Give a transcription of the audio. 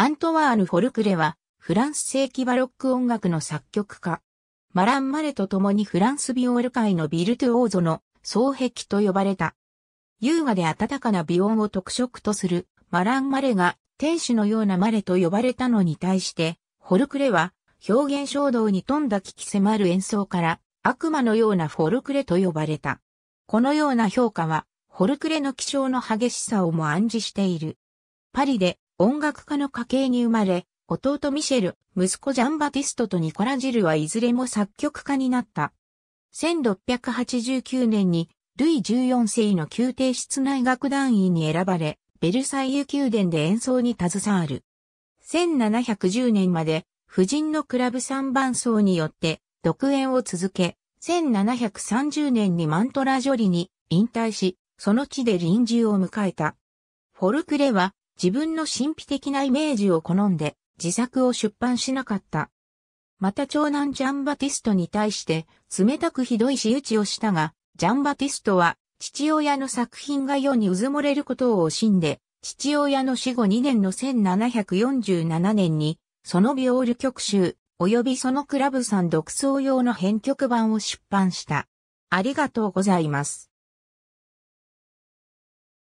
アントワーヌ・フォルクレは、フランス世紀バロック音楽の作曲家。マラン・マレと共にフランスビオール界のビルトゥオーゾの双璧と呼ばれた。優雅で温かな美音を特色とするマラン・マレが天使のようなマレと呼ばれたのに対して、フォルクレは表現衝動に富んだ危機迫る演奏から悪魔のようなフォルクレと呼ばれた。このような評価は、フォルクレの気象の激しさをも暗示している。パリで音楽家の家系に生まれ、弟ミシェル、息子ジャンバティストとニコラ・ジルはいずれも作曲家になった。1689年に、ルイ14世の宮廷室内楽団員に選ばれ、ベルサイユ宮殿で演奏に携わる。1710年まで、夫人のクラブ3番奏によって、独演を続け、1730年にマントラジョリに引退し、その地で臨終を迎えた。フォルクレは、自分の神秘的なイメージを好んで自作を出版しなかった。また長男ジャンバティストに対して冷たくひどい仕打ちをしたが、ジャンバティストは父親の作品が世にうずもれることを惜しんで、父親の死後2年の1747年に、そのビオール曲集、及びそのクラブさん独創用の編曲版を出版した。ありがとうございます。